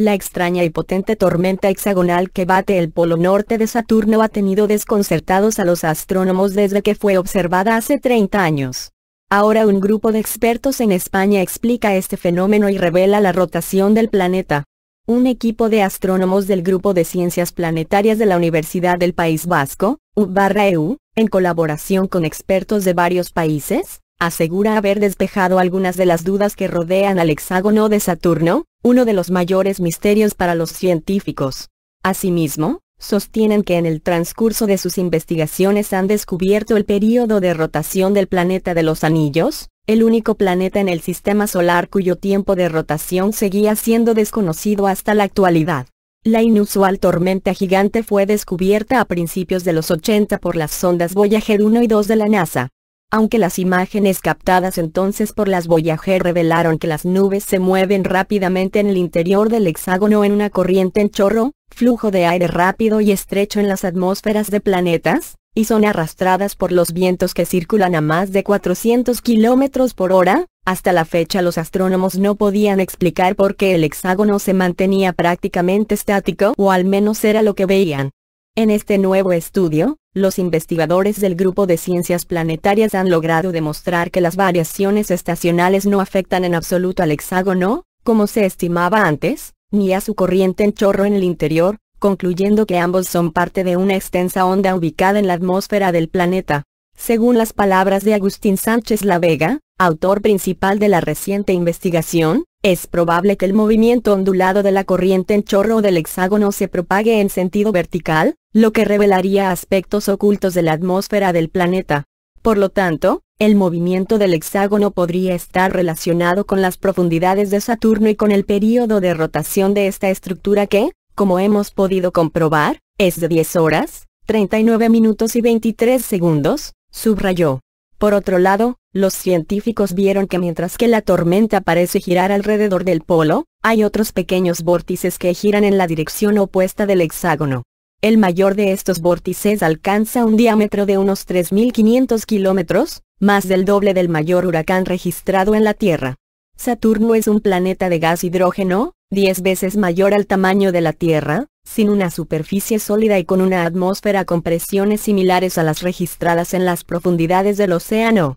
La extraña y potente tormenta hexagonal que bate el polo norte de Saturno ha tenido desconcertados a los astrónomos desde que fue observada hace 30 años. Ahora un grupo de expertos en España explica este fenómeno y revela la rotación del planeta. Un equipo de astrónomos del Grupo de Ciencias Planetarias de la Universidad del País Vasco, U-EU, e en colaboración con expertos de varios países, asegura haber despejado algunas de las dudas que rodean al hexágono de Saturno, uno de los mayores misterios para los científicos. Asimismo, sostienen que en el transcurso de sus investigaciones han descubierto el período de rotación del planeta de los anillos, el único planeta en el sistema solar cuyo tiempo de rotación seguía siendo desconocido hasta la actualidad. La inusual tormenta gigante fue descubierta a principios de los 80 por las sondas Voyager 1 y 2 de la NASA aunque las imágenes captadas entonces por las Voyager revelaron que las nubes se mueven rápidamente en el interior del hexágono en una corriente en chorro, flujo de aire rápido y estrecho en las atmósferas de planetas, y son arrastradas por los vientos que circulan a más de 400 kilómetros por hora, hasta la fecha los astrónomos no podían explicar por qué el hexágono se mantenía prácticamente estático o al menos era lo que veían. En este nuevo estudio, los investigadores del Grupo de Ciencias Planetarias han logrado demostrar que las variaciones estacionales no afectan en absoluto al hexágono, como se estimaba antes, ni a su corriente en chorro en el interior, concluyendo que ambos son parte de una extensa onda ubicada en la atmósfera del planeta. Según las palabras de Agustín Sánchez La Vega, autor principal de la reciente investigación, es probable que el movimiento ondulado de la corriente en chorro del hexágono se propague en sentido vertical, lo que revelaría aspectos ocultos de la atmósfera del planeta. Por lo tanto, el movimiento del hexágono podría estar relacionado con las profundidades de Saturno y con el período de rotación de esta estructura que, como hemos podido comprobar, es de 10 horas, 39 minutos y 23 segundos, subrayó. Por otro lado, los científicos vieron que mientras que la tormenta parece girar alrededor del polo, hay otros pequeños vórtices que giran en la dirección opuesta del hexágono. El mayor de estos vórtices alcanza un diámetro de unos 3.500 kilómetros, más del doble del mayor huracán registrado en la Tierra. Saturno es un planeta de gas hidrógeno, 10 veces mayor al tamaño de la Tierra, sin una superficie sólida y con una atmósfera con presiones similares a las registradas en las profundidades del océano.